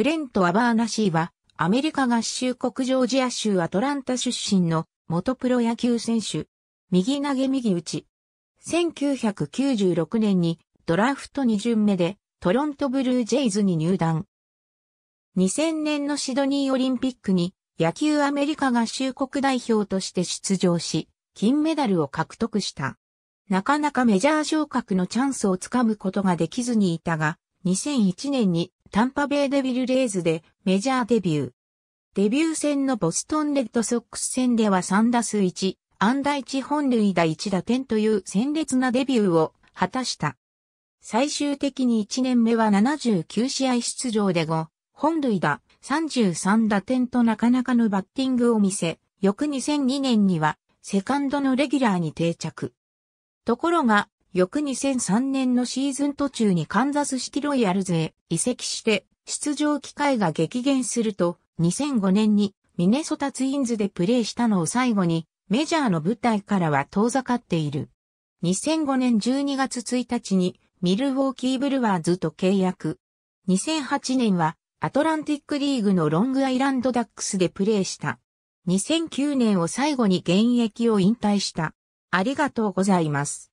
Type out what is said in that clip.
ブレント・アバーナシーは、アメリカ合衆国ジョージア州アトランタ出身の元プロ野球選手。右投げ右打ち。1996年にドラフト2巡目でトロントブルージェイズに入団。2000年のシドニーオリンピックに野球アメリカ合衆国代表として出場し、金メダルを獲得した。なかなかメジャー昇格のチャンスをつかむことができずにいたが、2001年にタンパベイデビルレーズでメジャーデビュー。デビュー戦のボストンレッドソックス戦では3打数1、安打1本塁打1打点という鮮烈なデビューを果たした。最終的に1年目は79試合出場で5、本塁打、33打点となかなかのバッティングを見せ、翌2002年には、セカンドのレギュラーに定着。ところが、翌2003年のシーズン途中にカンザスシティロイヤルズへ移籍して出場機会が激減すると2005年にミネソタツインズでプレーしたのを最後にメジャーの舞台からは遠ざかっている。2005年12月1日にミルウォーキーブルワーズと契約。2008年はアトランティックリーグのロングアイランドダックスでプレーした。2009年を最後に現役を引退した。ありがとうございます。